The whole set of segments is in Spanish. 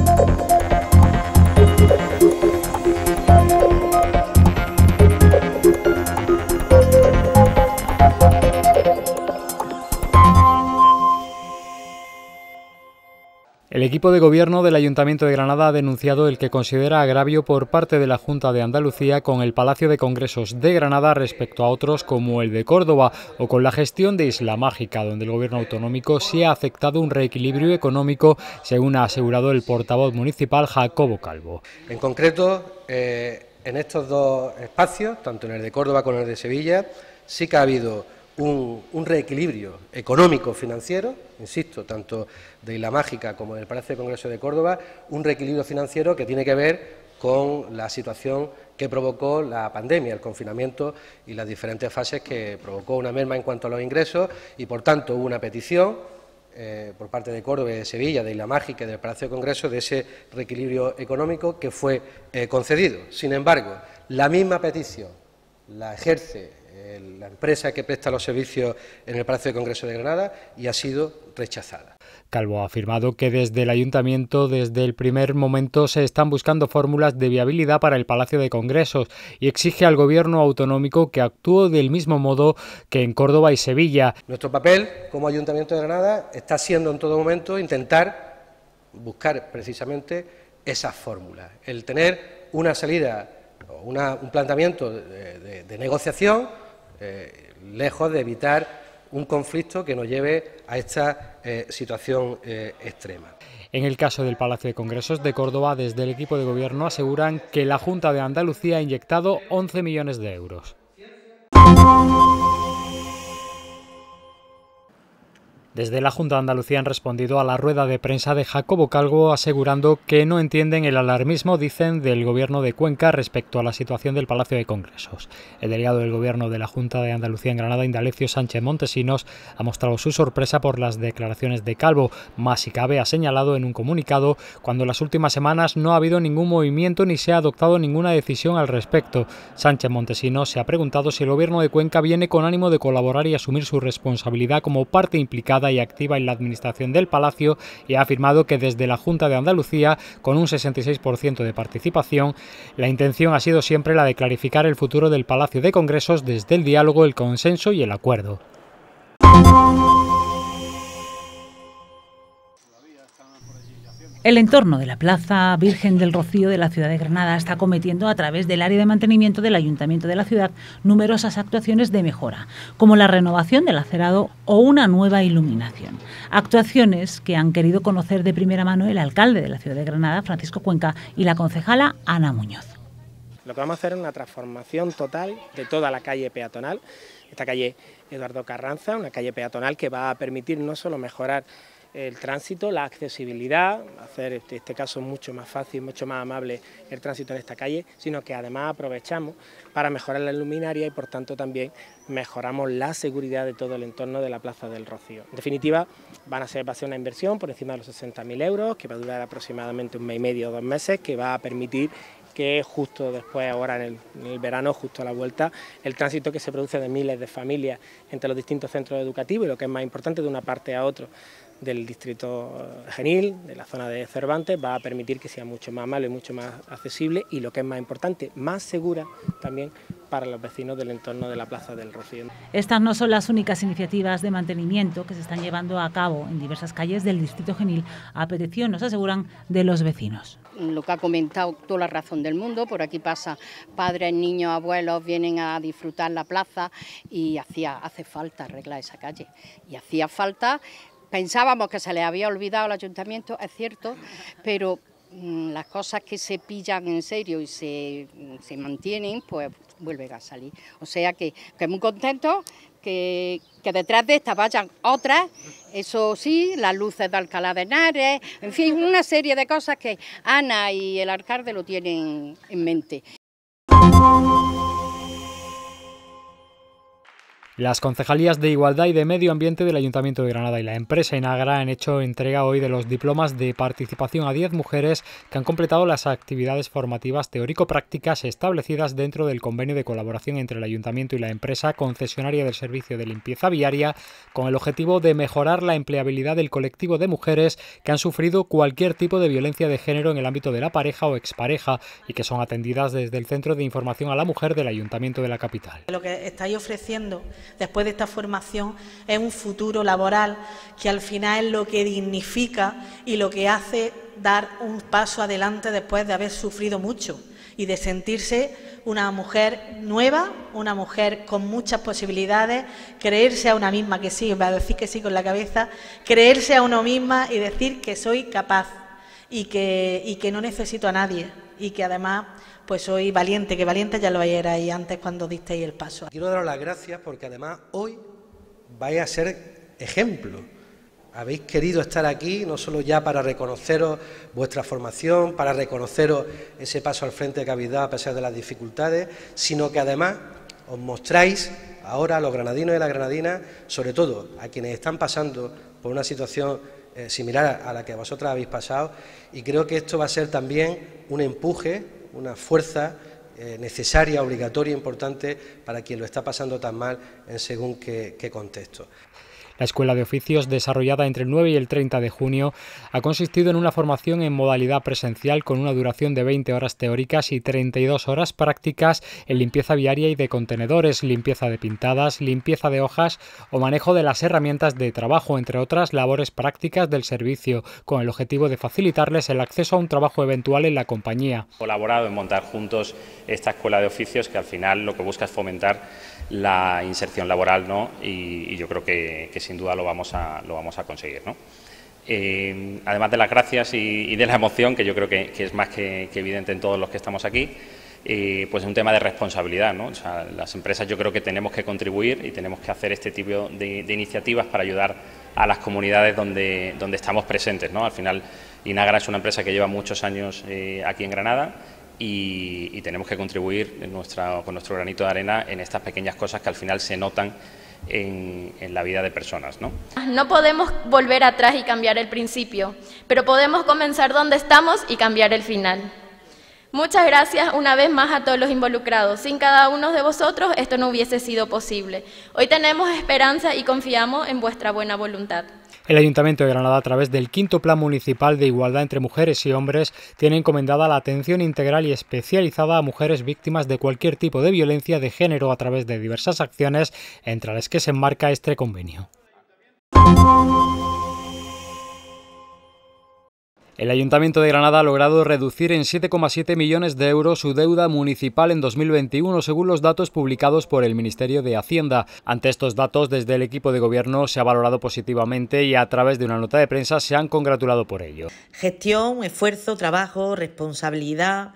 Thank you. El equipo de gobierno del Ayuntamiento de Granada ha denunciado el que considera agravio por parte de la Junta de Andalucía con el Palacio de Congresos de Granada respecto a otros como el de Córdoba o con la gestión de Isla Mágica, donde el gobierno autonómico sí ha aceptado un reequilibrio económico, según ha asegurado el portavoz municipal Jacobo Calvo. En concreto, eh, en estos dos espacios, tanto en el de Córdoba como en el de Sevilla, sí que ha habido un, reequilibrio económico, financiero, insisto, tanto de Isla Mágica como del Palacio de Congreso de Córdoba, un reequilibrio financiero que tiene que ver con la situación que provocó la pandemia, el confinamiento y las diferentes fases que provocó una merma en cuanto a los ingresos y, por tanto, hubo una petición eh, por parte de Córdoba y de Sevilla, de Isla Mágica y del Palacio de Congreso de ese reequilibrio económico que fue eh, concedido. Sin embargo, la misma petición la ejerce la empresa que presta los servicios en el Palacio de Congreso de Granada y ha sido rechazada. Calvo ha afirmado que desde el ayuntamiento desde el primer momento se están buscando fórmulas de viabilidad para el Palacio de Congresos y exige al gobierno autonómico que actúe del mismo modo que en Córdoba y Sevilla. Nuestro papel como ayuntamiento de Granada está siendo en todo momento intentar buscar precisamente esas fórmulas, el tener una salida o un planteamiento de negociación eh, lejos de evitar un conflicto que nos lleve a esta eh, situación eh, extrema. En el caso del Palacio de Congresos de Córdoba, desde el equipo de gobierno aseguran que la Junta de Andalucía ha inyectado 11 millones de euros. Desde la Junta de Andalucía han respondido a la rueda de prensa de Jacobo Calvo asegurando que no entienden el alarmismo, dicen, del gobierno de Cuenca respecto a la situación del Palacio de Congresos. El delegado del gobierno de la Junta de Andalucía en Granada, Indalecio Sánchez Montesinos, ha mostrado su sorpresa por las declaraciones de Calvo, más si cabe ha señalado en un comunicado cuando en las últimas semanas no ha habido ningún movimiento ni se ha adoptado ninguna decisión al respecto. Sánchez Montesinos se ha preguntado si el gobierno de Cuenca viene con ánimo de colaborar y asumir su responsabilidad como parte implicada y activa en la administración del Palacio y ha afirmado que desde la Junta de Andalucía, con un 66% de participación, la intención ha sido siempre la de clarificar el futuro del Palacio de Congresos desde el diálogo, el consenso y el acuerdo. El entorno de la Plaza Virgen del Rocío de la ciudad de Granada está cometiendo a través del área de mantenimiento del Ayuntamiento de la ciudad numerosas actuaciones de mejora, como la renovación del acerado o una nueva iluminación. Actuaciones que han querido conocer de primera mano el alcalde de la ciudad de Granada, Francisco Cuenca, y la concejala Ana Muñoz. Lo que vamos a hacer es una transformación total de toda la calle peatonal, esta calle Eduardo Carranza, una calle peatonal que va a permitir no solo mejorar el tránsito, la accesibilidad, hacer en este, este caso mucho más fácil, mucho más amable el tránsito en esta calle, sino que además aprovechamos para mejorar la luminaria y por tanto también mejoramos la seguridad de todo el entorno de la Plaza del Rocío. En definitiva, van a ser, va a ser una inversión por encima de los 60.000 euros, que va a durar aproximadamente un mes y medio o dos meses, que va a permitir que justo después, ahora en el, en el, verano, justo a la vuelta, el tránsito que se produce de miles de familias entre los distintos centros educativos y lo que es más importante de una parte a otra del distrito Genil, de la zona de Cervantes, va a permitir que sea mucho más amable, mucho más accesible y lo que es más importante, más segura también para los vecinos del entorno de la Plaza del Rocío. Estas no son las únicas iniciativas de mantenimiento que se están llevando a cabo en diversas calles del distrito Genil a petición, nos aseguran, de los vecinos. Lo que ha comentado toda la razón del mundo, por aquí pasa padres, niños, abuelos, vienen a disfrutar la plaza y hacía, hace falta arreglar esa calle. Y hacía falta pensábamos que se le había olvidado al ayuntamiento, es cierto, pero mm, las cosas que se pillan en serio y mm, se, mantienen, pues vuelven a salir. O sea que, que muy contento que, que, detrás de estas vayan otras, eso sí, las luces de Alcalá de Henares, en fin, una serie de cosas que Ana y el alcalde lo tienen en mente. Las concejalías de Igualdad y de Medio Ambiente del Ayuntamiento de Granada y la empresa Inagra han hecho entrega hoy de los diplomas de participación a 10 mujeres que han completado las actividades formativas teórico-prácticas establecidas dentro del convenio de colaboración entre el Ayuntamiento y la empresa concesionaria del servicio de limpieza viaria con el objetivo de mejorar la empleabilidad del colectivo de mujeres que han sufrido cualquier tipo de violencia de género en el ámbito de la pareja o expareja y que son atendidas desde el Centro de Información a la Mujer del Ayuntamiento de la capital. Lo que estáis ofreciendo después de esta formación es un futuro laboral que al final es lo que dignifica y lo que hace dar un paso adelante después de haber sufrido mucho y de sentirse una mujer nueva, una mujer con muchas posibilidades, creerse a una misma que sí, va a decir que sí con la cabeza, creerse a uno misma y decir que soy capaz y que, y que no necesito a nadie y que además pues soy valiente, que valiente ya lo erais antes cuando disteis el paso. Quiero daros las gracias porque además hoy vais a ser ejemplo. Habéis querido estar aquí no solo ya para reconoceros vuestra formación, para reconoceros ese paso al frente que habéis dado a pesar de las dificultades, sino que además os mostráis ahora a los granadinos y las granadinas, sobre todo a quienes están pasando por una situación eh, similar a la que vosotras habéis pasado, y creo que esto va a ser también un empuje una fuerza eh, necesaria, obligatoria, importante para quien lo está pasando tan mal en según qué contexto. La Escuela de Oficios, desarrollada entre el 9 y el 30 de junio, ha consistido en una formación en modalidad presencial con una duración de 20 horas teóricas y 32 horas prácticas en limpieza viaria y de contenedores, limpieza de pintadas, limpieza de hojas o manejo de las herramientas de trabajo, entre otras labores prácticas del servicio, con el objetivo de facilitarles el acceso a un trabajo eventual en la compañía. Colaborado en montar juntos esta escuela de oficios que al final lo que busca es fomentar la inserción laboral ¿no? y, yo creo que, que sí sin duda lo vamos a, lo vamos a conseguir. ¿no? Eh, además de las gracias y, de la emoción, que yo creo que, es más que, evidente en todos los que estamos aquí, eh, pues es un tema de responsabilidad. ¿no? O sea, las empresas yo creo que tenemos que contribuir y tenemos que hacer este tipo de, iniciativas para ayudar a las comunidades donde, donde estamos presentes. ¿no? Al final, Inagra es una empresa que lleva muchos años eh, aquí en Granada y, tenemos que contribuir con nuestro granito de arena en estas pequeñas cosas que al final se notan en, la vida de personas. ¿no? no podemos volver atrás y cambiar el principio, pero podemos comenzar donde estamos y cambiar el final. Muchas gracias una vez más a todos los involucrados. Sin cada uno de vosotros esto no hubiese sido posible. Hoy tenemos esperanza y confiamos en vuestra buena voluntad. El Ayuntamiento de Granada, a través del quinto Plan Municipal de Igualdad entre Mujeres y Hombres, tiene encomendada la atención integral y especializada a mujeres víctimas de cualquier tipo de violencia de género a través de diversas acciones, entre las que se enmarca este convenio. El Ayuntamiento de Granada ha logrado reducir en 7,7 millones de euros su deuda municipal en 2021 según los datos publicados por el Ministerio de Hacienda. Ante estos datos, desde el equipo de gobierno se ha valorado positivamente y a través de una nota de prensa se han congratulado por ello. Gestión, esfuerzo, trabajo, responsabilidad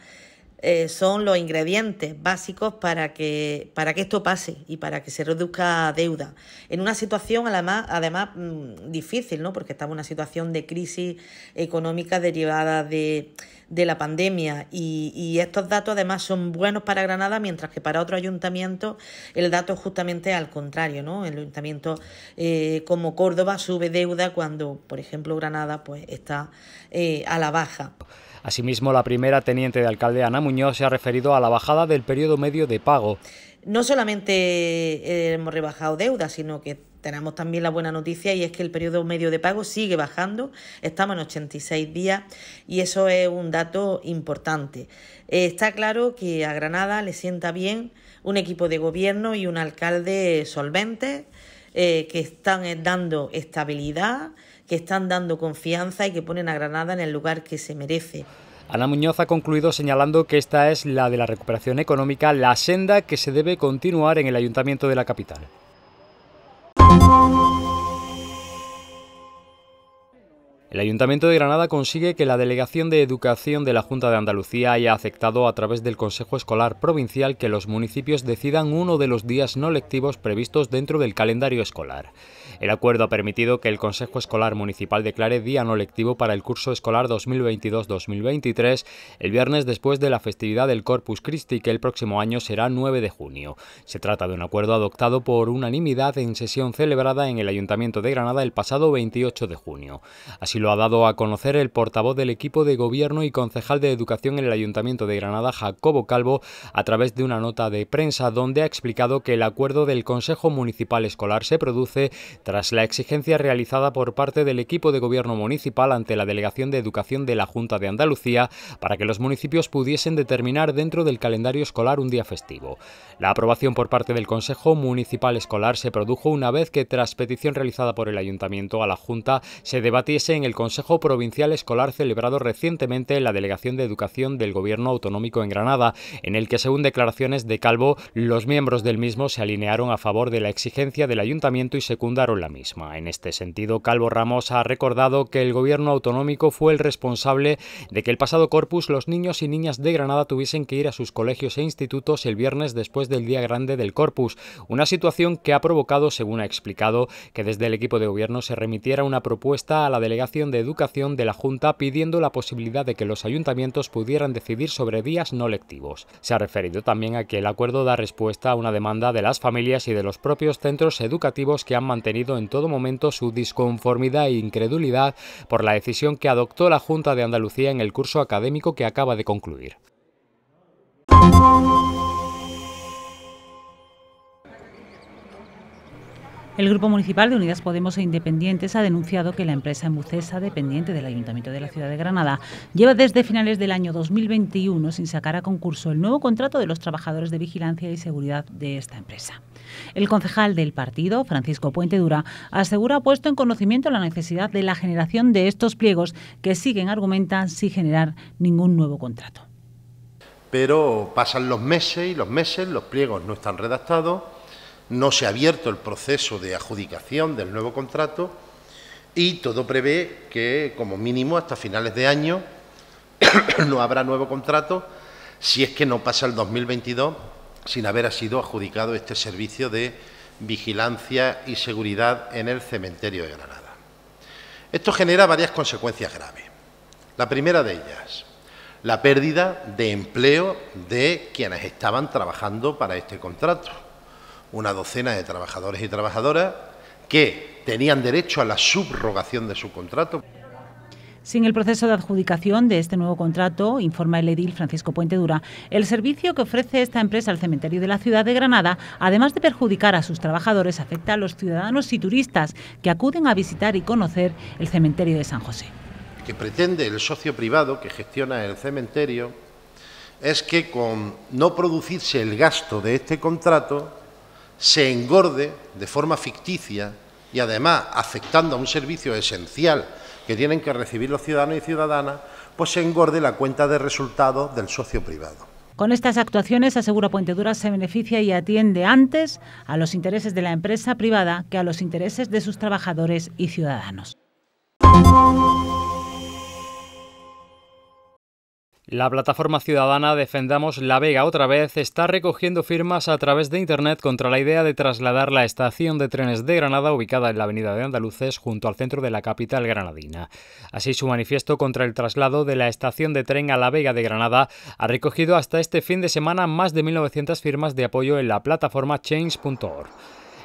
eh, son los ingredientes básicos para que, para que esto pase y para que se reduzca deuda. En una situación además, además mm, difícil, ¿no? porque estamos en una situación de crisis económica derivada de, de la pandemia y, estos datos además son buenos para Granada, mientras que para otro ayuntamiento... el dato es justamente al contrario. ¿no? El ayuntamiento eh, como Córdoba sube deuda cuando, por ejemplo, Granada pues, está eh, a la baja. Asimismo, la primera teniente de alcalde Ana Muñoz se ha referido a la bajada del periodo medio de pago. No solamente eh, hemos rebajado deuda, sino que tenemos también la buena noticia y es que el periodo medio de pago sigue bajando, estamos en 86 días y eso es un dato importante. Eh, está claro que a Granada le sienta bien un equipo de gobierno y un alcalde solvente eh, que están dando estabilidad, que están dando confianza y que ponen a Granada en el lugar que se merece. Ana Muñoz ha concluido señalando que esta es la de la recuperación económica, la senda que se debe continuar en el ayuntamiento de la capital. El Ayuntamiento de Granada consigue que la Delegación de Educación de la Junta de Andalucía haya aceptado a través del Consejo Escolar Provincial que los municipios decidan uno de los días no lectivos previstos dentro del calendario escolar. El acuerdo ha permitido que el Consejo Escolar Municipal declare día no lectivo para el curso escolar 2022-2023 el viernes después de la festividad del Corpus Christi, que el próximo año será 9 de junio. Se trata de un acuerdo adoptado por unanimidad en sesión celebrada en el Ayuntamiento de Granada el pasado 28 de junio. Así lo ha dado a conocer el portavoz del equipo de gobierno y concejal de educación en el Ayuntamiento de Granada, Jacobo Calvo, a través de una nota de prensa donde ha explicado que el acuerdo del Consejo Municipal Escolar se produce tras la exigencia realizada por parte del equipo de gobierno municipal ante la Delegación de Educación de la Junta de Andalucía para que los municipios pudiesen determinar dentro del calendario escolar un día festivo. La aprobación por parte del Consejo Municipal Escolar se produjo una vez que, tras petición realizada por el Ayuntamiento a la Junta, se debatiese en el Consejo Provincial Escolar celebrado recientemente en la Delegación de Educación del Gobierno Autonómico en Granada, en el que, según declaraciones de Calvo, los miembros del mismo se alinearon a favor de la exigencia del Ayuntamiento y secunda la misma. En este sentido, Calvo Ramos ha recordado que el gobierno autonómico fue el responsable de que el pasado corpus los niños y niñas de Granada tuviesen que ir a sus colegios e institutos el viernes después del día grande del corpus, una situación que ha provocado, según ha explicado, que desde el equipo de gobierno se remitiera una propuesta a la Delegación de Educación de la Junta pidiendo la posibilidad de que los ayuntamientos pudieran decidir sobre días no lectivos. Se ha referido también a que el acuerdo da respuesta a una demanda de las familias y de los propios centros educativos que han mantenido en todo momento su disconformidad e incredulidad por la decisión que adoptó la Junta de Andalucía en el curso académico que acaba de concluir. El Grupo Municipal de Unidas Podemos e Independientes ha denunciado que la empresa embucesa, dependiente del Ayuntamiento de la Ciudad de Granada, lleva desde finales del año 2021 sin sacar a concurso el nuevo contrato de los trabajadores de vigilancia y seguridad de esta empresa. El concejal del partido, Francisco Puente Dura, asegura puesto en conocimiento la necesidad de la generación de estos pliegos que siguen argumentan sin generar ningún nuevo contrato. Pero pasan los meses y los meses, los pliegos no están redactados no se ha abierto el proceso de adjudicación del nuevo contrato y todo prevé que, como mínimo, hasta finales de año no habrá nuevo contrato si es que no pasa el 2022 sin haber sido adjudicado este servicio de vigilancia y seguridad en el cementerio de Granada. Esto genera varias consecuencias graves. La primera de ellas, la pérdida de empleo de quienes estaban trabajando para este contrato una docena de trabajadores y trabajadoras que tenían derecho a la subrogación de su contrato. Sin el proceso de adjudicación de este nuevo contrato, informa el edil Francisco Puente Dura, el servicio que ofrece esta empresa al cementerio de la ciudad de Granada, además de perjudicar a sus trabajadores, afecta a los ciudadanos y turistas que acuden a visitar y conocer el cementerio de San José. Lo que pretende el socio privado que gestiona el cementerio es que con no producirse el gasto de este contrato, se engorde de forma ficticia y además afectando a un servicio esencial que tienen que recibir los ciudadanos y ciudadanas, pues se engorde la cuenta de resultados del socio privado. Con estas actuaciones, asegura Puente se beneficia y atiende antes a los intereses de la empresa privada que a los intereses de sus trabajadores y ciudadanos. La plataforma ciudadana Defendamos La Vega otra vez está recogiendo firmas a través de Internet contra la idea de trasladar la estación de trenes de Granada ubicada en la Avenida de Andaluces junto al centro de la capital granadina. Así su manifiesto contra el traslado de la estación de tren a La Vega de Granada ha recogido hasta este fin de semana más de 1.900 firmas de apoyo en la plataforma change.org.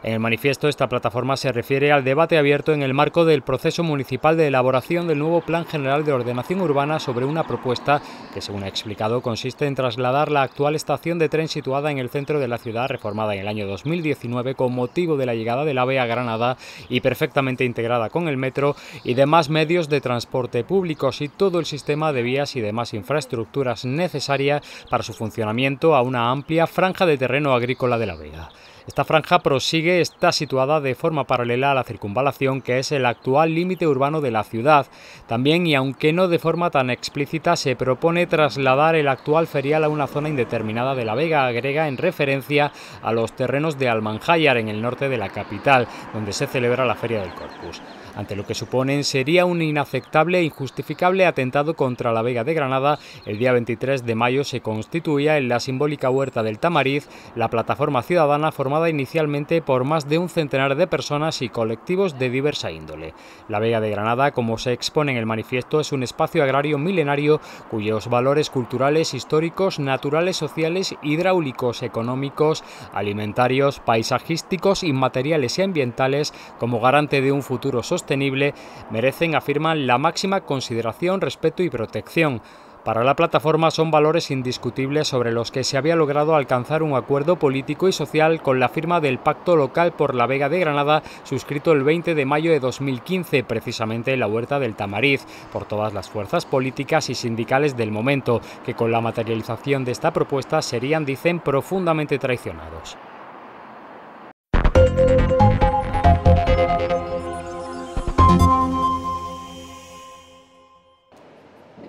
En el manifiesto, esta plataforma se refiere al debate abierto en el marco del proceso municipal de elaboración del nuevo Plan General de Ordenación Urbana sobre una propuesta que, según ha explicado, consiste en trasladar la actual estación de tren situada en el centro de la ciudad, reformada en el año 2019 con motivo de la llegada del AVE a Granada y perfectamente integrada con el metro y demás medios de transporte públicos y todo el sistema de vías y demás infraestructuras necesarias para su funcionamiento a una amplia franja de terreno agrícola de la vega. Esta franja prosigue, está situada de forma paralela a la circunvalación, que es el actual límite urbano de la ciudad. También, y aunque no de forma tan explícita, se propone trasladar el actual ferial a una zona indeterminada de La Vega, agrega en referencia a los terrenos de Almanjayar, en el norte de la capital, donde se celebra la Feria del Corpus ante lo que suponen sería un inaceptable e injustificable atentado contra la Vega de Granada. El día 23 de mayo se constituía en la simbólica Huerta del Tamariz la plataforma ciudadana formada inicialmente por más de un centenar de personas y colectivos de diversa índole. La Vega de Granada, como se expone en el manifiesto, es un espacio agrario milenario cuyos valores culturales, históricos, naturales, sociales, hidráulicos, económicos, alimentarios, paisajísticos, inmateriales y ambientales como garante de un futuro sostenible sostenible merecen, afirman, la máxima consideración, respeto y protección. Para la plataforma son valores indiscutibles sobre los que se había logrado alcanzar un acuerdo político y social con la firma del Pacto Local por la Vega de Granada, suscrito el 20 de mayo de 2015, precisamente en la Huerta del Tamariz, por todas las fuerzas políticas y sindicales del momento, que con la materialización de esta propuesta serían, dicen, profundamente traicionados.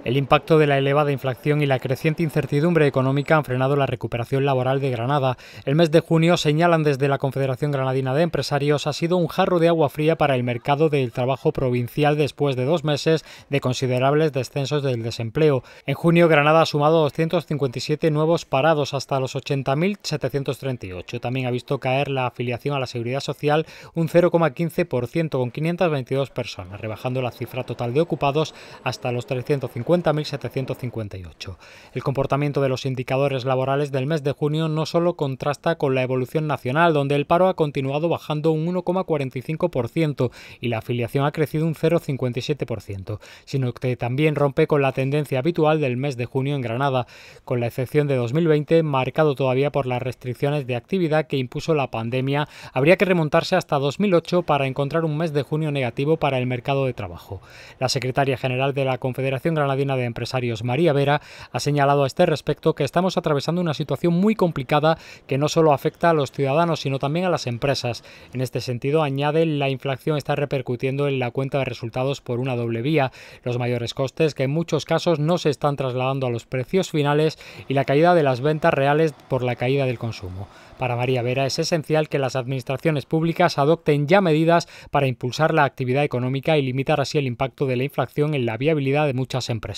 El impacto de la elevada inflación y la creciente incertidumbre económica han frenado la recuperación laboral de Granada. El mes de junio, señalan desde la Confederación Granadina de Empresarios, ha sido un jarro de agua fría para el mercado del trabajo provincial después de dos meses de considerables descensos del desempleo. En junio, Granada ha sumado 257 nuevos parados hasta los 80.738. También ha visto caer la afiliación a la Seguridad Social un 0,15% con 522 personas, rebajando la cifra total de ocupados hasta los 350 50.758. El comportamiento de los indicadores laborales del mes de junio no solo contrasta con la evolución nacional, donde el paro ha continuado bajando un 1,45% y la afiliación ha crecido un 0,57%, sino que también rompe con la tendencia habitual del mes de junio en Granada, con la excepción de 2020, marcado todavía por las restricciones de actividad que impuso la pandemia, habría que remontarse hasta 2008 para encontrar un mes de junio negativo para el mercado de trabajo. La secretaria general de la Confederación Granadina de Empresarios María Vera ha señalado a este respecto que estamos atravesando una situación muy complicada que no solo afecta a los ciudadanos sino también a las empresas. En este sentido, añade, la inflación está repercutiendo en la cuenta de resultados por una doble vía, los mayores costes que en muchos casos no se están trasladando a los precios finales y la caída de las ventas reales por la caída del consumo. Para María Vera es esencial que las administraciones públicas adopten ya medidas para impulsar la actividad económica y limitar así el impacto de la inflación en la viabilidad de muchas empresas.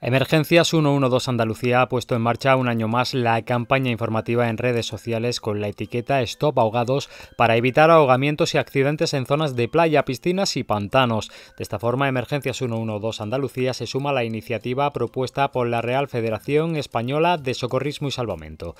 Emergencias 112 Andalucía ha puesto en marcha un año más la campaña informativa en redes sociales con la etiqueta Stop Ahogados para evitar ahogamientos y accidentes en zonas de playa, piscinas y pantanos. De esta forma, Emergencias 112 Andalucía se suma a la iniciativa propuesta por la Real Federación Española de Socorrismo y Salvamento.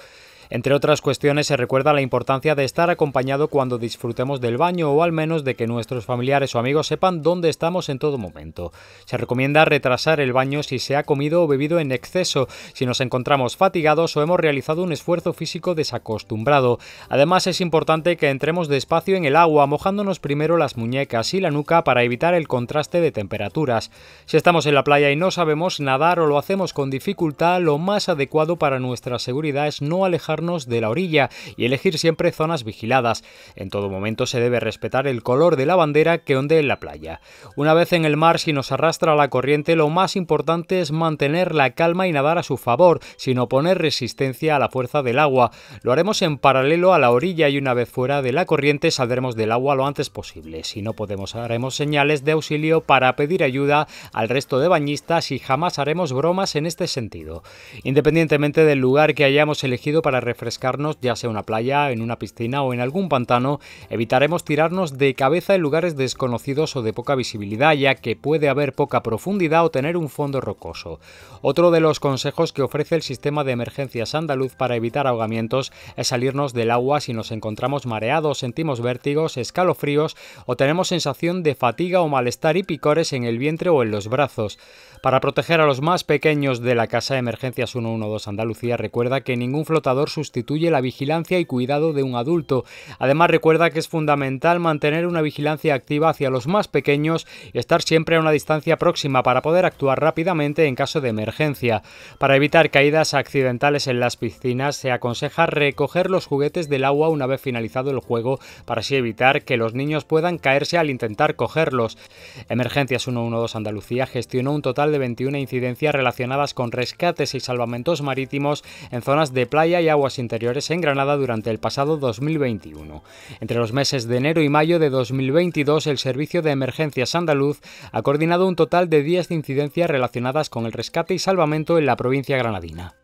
Entre otras cuestiones, se recuerda la importancia de estar acompañado cuando disfrutemos del baño o al menos de que nuestros familiares o amigos sepan dónde estamos en todo momento. Se recomienda retrasar el baño si se ha comido o bebido en exceso, si nos encontramos fatigados o hemos realizado un esfuerzo físico desacostumbrado. Además, es importante que entremos despacio en el agua, mojándonos primero las muñecas y la nuca para evitar el contraste de temperaturas. Si estamos en la playa y no sabemos nadar o lo hacemos con dificultad, lo más adecuado para nuestra seguridad es no alejarnos de la orilla y elegir siempre zonas vigiladas. En todo momento se debe respetar el color de la bandera que onde en la playa. Una vez en el mar, si nos arrastra la corriente, lo más importante es mantener la calma y nadar a su favor, sin oponer resistencia a la fuerza del agua. Lo haremos en paralelo a la orilla y una vez fuera de la corriente saldremos del agua lo antes posible. Si no podemos, haremos señales de auxilio para pedir ayuda al resto de bañistas y jamás haremos bromas en este sentido. Independientemente del lugar que hayamos elegido para refrescarnos, ya sea en una playa, en una piscina o en algún pantano, evitaremos tirarnos de cabeza en lugares desconocidos o de poca visibilidad, ya que puede haber poca profundidad o tener un fondo rocoso. Otro de los consejos que ofrece el sistema de emergencias andaluz para evitar ahogamientos es salirnos del agua si nos encontramos mareados, sentimos vértigos, escalofríos o tenemos sensación de fatiga o malestar y picores en el vientre o en los brazos. Para proteger a los más pequeños de la Casa de Emergencias 112 Andalucía, recuerda que ningún flotador sustituye la vigilancia y cuidado de un adulto. Además recuerda que es fundamental mantener una vigilancia activa hacia los más pequeños y estar siempre a una distancia próxima para poder actuar rápidamente en caso de emergencia. Para evitar caídas accidentales en las piscinas se aconseja recoger los juguetes del agua una vez finalizado el juego para así evitar que los niños puedan caerse al intentar cogerlos. Emergencias 112 Andalucía gestionó un total de 21 incidencias relacionadas con rescates y salvamentos marítimos en zonas de playa y agua interiores en Granada durante el pasado 2021. Entre los meses de enero y mayo de 2022, el Servicio de Emergencias Andaluz ha coordinado un total de 10 incidencias relacionadas con el rescate y salvamento en la provincia granadina.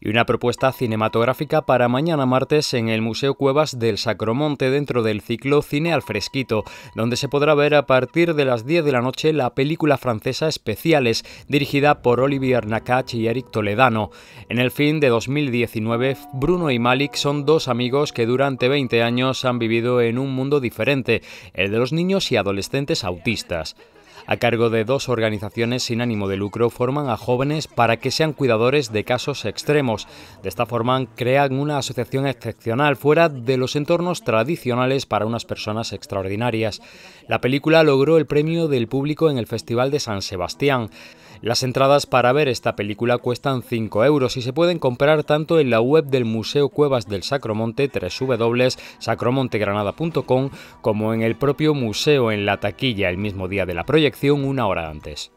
y una propuesta cinematográfica para mañana martes en el Museo Cuevas del Sacromonte dentro del ciclo Cine al Fresquito, donde se podrá ver a partir de las 10 de la noche la película francesa Especiales, dirigida por Olivier Nakache y Eric Toledano. En el fin de 2019, Bruno y Malik son dos amigos que durante 20 años han vivido en un mundo diferente, el de los niños y adolescentes autistas a cargo de dos organizaciones sin ánimo de lucro, forman a jóvenes para que sean cuidadores de casos extremos. De esta forma, crean una asociación excepcional fuera de los entornos tradicionales para unas personas extraordinarias. La película logró el premio del público en el Festival de San Sebastián. Las entradas para ver esta película cuestan 5 euros y se pueden comprar tanto en la web del Museo Cuevas del Sacromonte, www.sacromontegranada.com, como en el propio museo en la taquilla el mismo día de la proyección, una hora antes.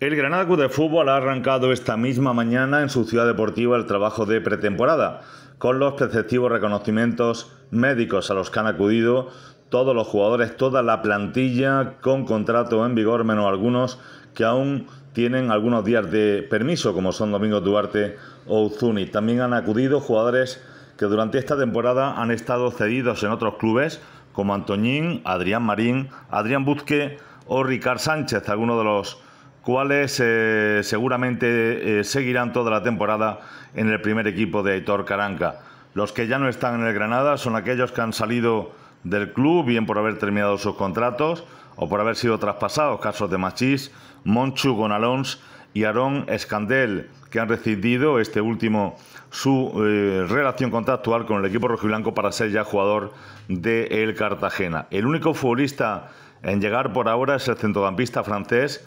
El El Granada Club de Fútbol ha arrancado esta misma mañana en su ciudad deportiva el trabajo de pretemporada con los preceptivos reconocimientos médicos a los que han acudido todos los jugadores, toda la plantilla con contrato en vigor, menos algunos que aún tienen algunos días de permiso, como son Domingo Duarte o Uzuni. También han acudido jugadores que durante esta temporada han estado cedidos en otros clubes, como Antoñín, Adrián Marín, Adrián Buzque o Ricard Sánchez, algunos de los cuales eh, seguramente eh, seguirán toda la temporada en el primer equipo de Aitor Caranca. Los que ya no están en el Granada son aquellos que han salido del club, bien por haber terminado sus contratos o por haber sido traspasados, casos de Machís, Monchu Gonalons y Aarón Escandel, que han rescindido este último su eh, relación contractual con el equipo rojiblanco para ser ya jugador de el Cartagena. El único futbolista en llegar por ahora es el centrocampista francés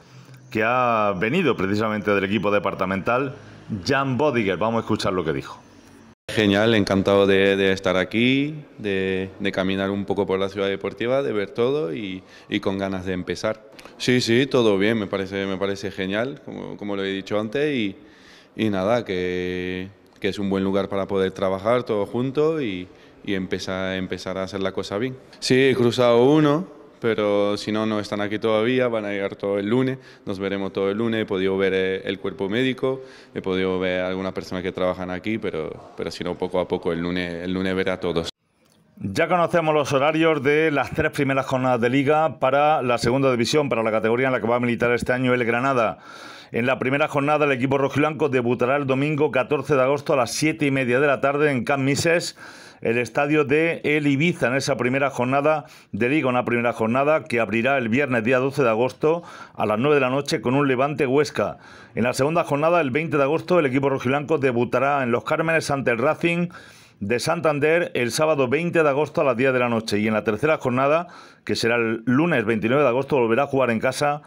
que ha venido precisamente del equipo departamental, Jan Bodiger. Vamos a escuchar lo que dijo. Genial, encantado de, estar aquí, de, caminar un poco por la ciudad deportiva, de ver todo y, con ganas de empezar. Sí, sí, todo bien, me parece, me parece genial, como, lo he dicho antes, y, nada, que, es un buen lugar para poder trabajar todos juntos y, empezar, empezar a hacer la cosa bien. Sí, he cruzado uno, pero si no, no están aquí todavía, van a llegar todo el lunes, nos veremos todo el lunes, he podido ver eh, el cuerpo médico, he podido ver algunas personas que trabajan aquí, pero, si no, poco a poco el lunes, el lunes verá a todos. Ya conocemos los horarios de las tres primeras jornadas de liga para la segunda división, para la categoría en la que va a militar este año el Granada. En la primera jornada, el equipo rojiblanco debutará el domingo 14 de agosto a las 7 y media de la tarde en Camp Mises el estadio de El Ibiza en esa primera jornada de Liga, una primera jornada que abrirá el viernes día 12 de agosto a las 9 de la noche con un Levante Huesca. En la segunda jornada, el 20 de agosto, el equipo rojiblanco debutará en Los Cármenes ante el Racing de Santander el sábado 20 de agosto a las 10 de la noche y en la tercera jornada, que será el lunes 29 de agosto, volverá a jugar en casa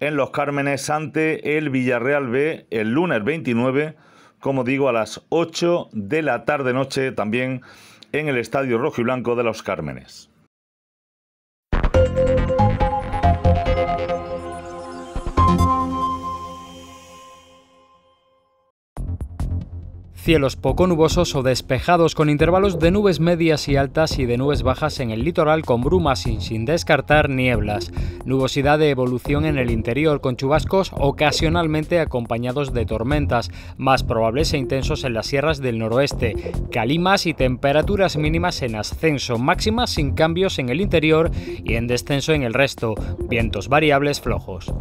en Los Cármenes ante el Villarreal B el lunes 29, como digo, a las 8 de la tarde-noche también en el Estadio Rojo y Blanco de Los Cármenes. Cielos poco nubosos o despejados con intervalos de nubes medias y altas y de nubes bajas en el litoral con brumas sin, sin descartar nieblas. Nubosidad de evolución en el interior con chubascos ocasionalmente acompañados de tormentas, más probables e intensos en las sierras del noroeste. Calimas y temperaturas mínimas en ascenso, máximas sin cambios en el interior y en descenso en el resto. Vientos variables flojos.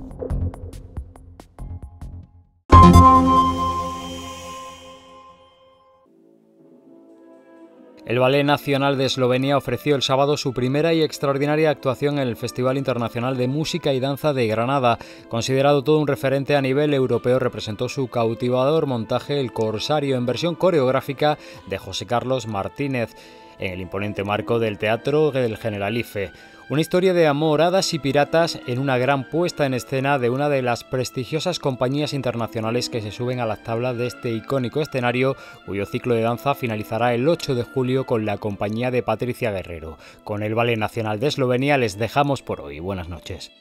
El Ballet Nacional de Eslovenia ofreció el sábado su primera y extraordinaria actuación en el Festival Internacional de Música y Danza de Granada. Considerado todo un referente a nivel europeo, representó su cautivador montaje El Corsario en versión coreográfica de José Carlos Martínez en el imponente marco del Teatro del Generalife. Una historia de amor, hadas y piratas en una gran puesta en escena de una de las prestigiosas compañías internacionales que se suben a las tablas de este icónico escenario, cuyo ciclo de danza finalizará el 8 de julio con la compañía de Patricia Guerrero. Con el Ballet Nacional de Eslovenia les dejamos por hoy. Buenas noches.